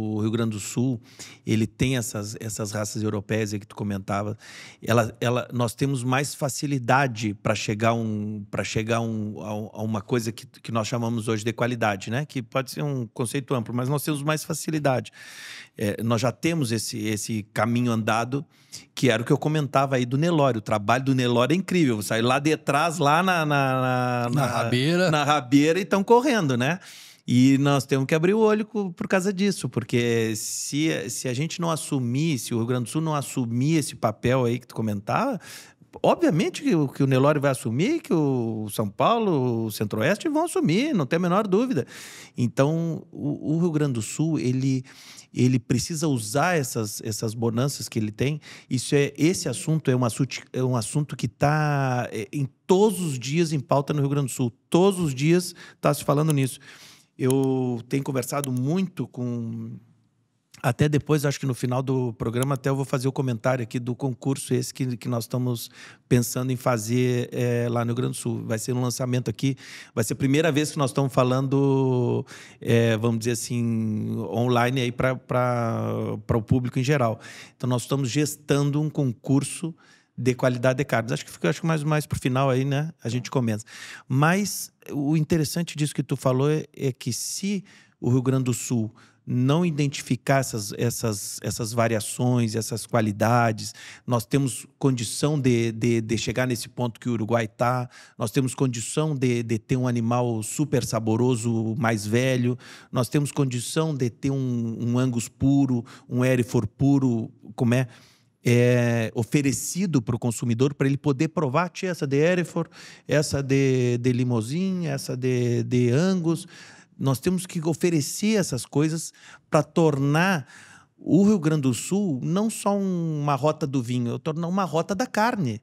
O Rio Grande do Sul, ele tem essas, essas raças europeias que tu comentava. Ela, ela, nós temos mais facilidade para chegar, um, chegar um, a, a, uma coisa que, que nós chamamos hoje de qualidade, né? que pode ser um conceito amplo, mas nós temos mais facilidade. É, nós já temos esse, esse caminho andado, que era o que eu comentava aí do Nelório. O trabalho do Nelório é incrível. Saiu lá de trás, lá na, na, na, na, na rabeira. Na rabeira e estão correndo, né? E nós temos que abrir o olho por causa disso, porque se, se a gente não assumir, se o Rio Grande do Sul não assumir esse papel aí que tu comentava, obviamente que o, que o Nelore vai assumir, que o São Paulo, o Centro-Oeste vão assumir, não tem a menor dúvida. Então, o, o, Rio Grande do Sul, ele, ele precisa usar essas, essas bonanças que ele tem. Isso é, esse assunto é um assunto, é um assunto que está é, em todos os dias em pauta no Rio Grande do Sul. Todos os dias está se falando nisso. Eu tenho conversado muito com. Até depois, acho que no final do programa, até eu vou fazer o comentário aqui do concurso esse que, que nós estamos pensando em fazer é, lá no Rio Grande do Sul. Vai ser um lançamento aqui, vai ser a primeira vez que nós estamos falando, é, vamos dizer assim, online aí para o público em geral. Então, nós estamos gestando um concurso de qualidade de carnes. Acho que fica acho mais, mais para o final aí, né? A gente começa. Mas o interessante disso que tu falou é, é que se o Rio Grande do Sul não identificar essas, essas, essas variações, essas qualidades. Nós temos condição de, de, de chegar nesse ponto que o Uruguai está, nós temos condição de, de ter um animal super saboroso, mais velho, nós temos condição de ter um, um Angus puro, um Erifor puro, como é? é, oferecido para o consumidor para ele poder provar Tchê, essa de Hereford, essa de, de essa de, de Angus. Nós temos que oferecer essas coisas para tornar o Rio Grande do Sul não só uma rota do vinho, tornar uma rota da carne.